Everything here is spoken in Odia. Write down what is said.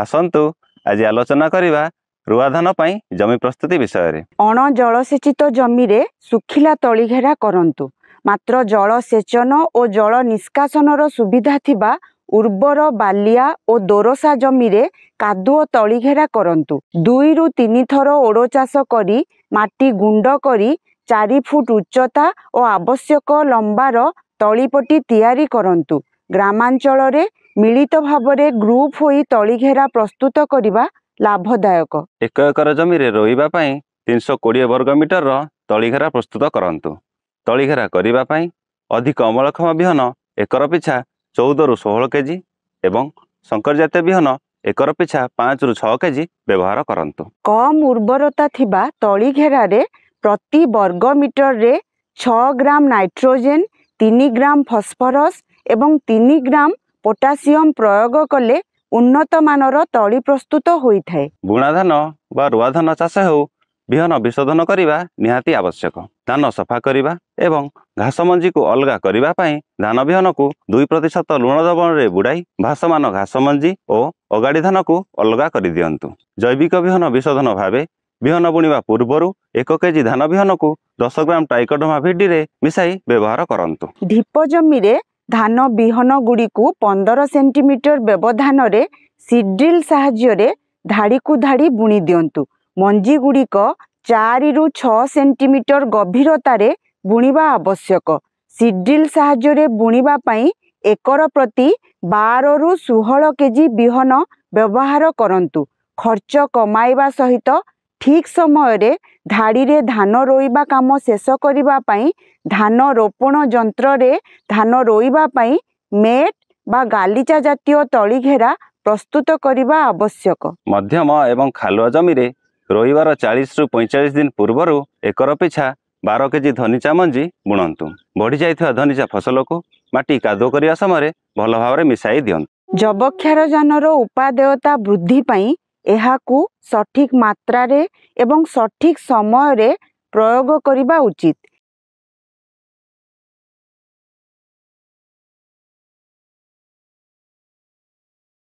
ଆସନ୍ତୁ ଆଜି ଆଲୋଚନା କରିବା ରୁଆଧାନ ପାଇଁ ଜମି ପ୍ରସ୍ତୁତି ବିଷୟରେ ଅଣ ଜଳସେଚିତ ଜମିରେ ଶୁଖିଲା ତଳି ଘେରା କରନ୍ତୁ ମାତ୍ର ଜଳସେଚନ ଓ ଜଳ ନିଷ୍କାସନର ସୁବିଧା ଥିବା ଉର୍ବର ବାଲିଆ ଓ ଦୋରସା ଜମିରେ କାଦୁଅ ତଳି ଘେରା କରନ୍ତୁ ଦୁଇରୁ ତିନି ଥର ଓଡ଼ ଚାଷ କରି ମାଟି ଗୁଣ୍ଡ କରି ଚାରି ଫୁଟ ଉଚ୍ଚତା ଓ ଆବଶ୍ୟକ ଲମ୍ବାର ତଳିପଟି ତିଆରି କରନ୍ତୁ ଗ୍ରାମାଞ୍ଚଳରେ ମିଳିତ ଭାବରେ ଗ୍ରୁପ୍ ହୋଇ ତଳିଘେରା ପ୍ରସ୍ତୁତ କରିବା ଲାଭଦାୟକ ଏକ ଏକର ଜମିରେ ରୋଇବା ପାଇଁ ତିନିଶହ କୋଡ଼ିଏ ବର୍ଗ ମିଟରର ତଳିଘେରା ପ୍ରସ୍ତୁତ କରନ୍ତୁ ତଳିଘେରା କରିବା ପାଇଁ ଅଧିକ ଅମଳକ୍ଷମ ବିହନ ଏକର ପିଛା ଚଉଦରୁ ଷୋହଳ କେଜି ଏବଂ ଶଙ୍କରଜାତୀୟ ବିହନ ଏକର ପିଛା ପାଞ୍ଚରୁ ଛଅ କେଜି ବ୍ୟବହାର କରନ୍ତୁ କମ୍ ଉର୍ବରତା ଥିବା ତଳି ଘେରାରେ ପ୍ରତି ବର୍ଗ ମିଟରରେ ଛଅ ଗ୍ରାମ ନାଇଟ୍ରୋଜେନ୍ ତିନି ଗ୍ରାମ ଫସଫରସ୍ ଏବଂ ତିନି ଗ୍ରାମ ପଟାସିୟମ ପ୍ରୟୋଗ କଲେ ଉନ୍ନତମାନର ତଳି ପ୍ରସ୍ତୁତ ହୋଇଥାଏ ବୁଣାଧାନ ବା ରୁଆ ଧାନ ଚାଷ ହେଉ ବିହନ ବିଶୋଧନ କରିବା ନିହାତି ଆବଶ୍ୟକ ଧାନ ସଫା କରିବା ଏବଂ ଘାସ ମଞ୍ଜିକୁ ଅଲଗା କରିବା ପାଇଁ ଧାନ ବିହନକୁ ଦୁଇ ପ୍ରତିଶତ ଲୁଣ ଦବଣରେ ବୁଡ଼ାଇ ଭାସମାନ ଘାସ ମଞ୍ଜି ଓ ଅଗାଡ଼ି ଧାନକୁ ଅଲଗା କରିଦିଅନ୍ତୁ ଜୈବିକ ବିହନ ବିଶୋଧନ ଭାବେ ବିହନ ବୁଣିବା ପୂର୍ବରୁ ଏକ କେଜି ଧାନ ବିହନକୁ ଦଶ ଗ୍ରାମ ଟାଇକଡ଼ମା ଭିଡ଼ିରେ ମିଶାଇ ବ୍ୟବହାର କରନ୍ତୁ ଢିପ ଜମିରେ ଧାନ ବିହନ ଗୁଡ଼ିକୁ ପନ୍ଦର ସେଣ୍ଟିମିଟର ବ୍ୟବଧାନରେ ସିଡ୍ରିଲ୍ ସାହାଯ୍ୟରେ ଧାଡ଼ିକୁ ଧାଡ଼ି ବୁଣି ଦିଅନ୍ତୁ ମଞ୍ଜିଗୁଡ଼ିକ ଚାରିରୁ ଛଅ ସେଣ୍ଟିମିଟର ଗଭୀରତାରେ ବୁଣିବା ଆବଶ୍ୟକ ସିଡ୍ରିଲ୍ ସାହାଯ୍ୟରେ ବୁଣିବା ପାଇଁ ଏକର ପ୍ରତି ବାରରୁ ଷୋହଳ କେଜି ବିହନ ବ୍ୟବହାର କରନ୍ତୁ ଖର୍ଚ୍ଚ କମାଇବା ସହିତ ଠିକ୍ ସମୟରେ ଧାଡ଼ିରେ ଧାନ ରୋଇବା କାମ ଶେଷ କରିବା ପାଇଁ ଧାନ ରୋପଣ ଯନ୍ତ୍ରରେ ଧାନ ରୋଇବା ପାଇଁ ମେଟ୍ ବା ଗାଲିଚା ଜାତୀୟ ତଳି ଘେରା ପ୍ରସ୍ତୁତ କରିବା ଆବଶ୍ୟକ ମଧ୍ୟମ ଏବଂ ଖାଲୁଆ ଜମିରେ ରୋଇବାର ଚାଳିଶରୁ ପଇଁଚାଳିଶ ଦିନ ପୂର୍ବରୁ ଏକର ପିଛା ବାର କେଜି ଧନିଚା ମଞ୍ଜି ବୁଣନ୍ତୁ ବଢ଼ିଯାଇଥିବା ଧନିଚା ଫସଲକୁ ମାଟି କାଦୁଅ କରିବା ସମୟରେ ଭଲ ଭାବରେ ମିଶାଇ ଦିଅନ୍ତୁ ଯବକ୍ଷାର ଯାନର ଉପାଦେୟତା ବୃଦ୍ଧି ପାଇଁ ଏହାକୁ ସଠିକ୍ ମାତ୍ରାରେ ଏବଂ ସଠିକ୍ ସମୟରେ ପ୍ରୟୋଗ କରିବା ଉଚିତ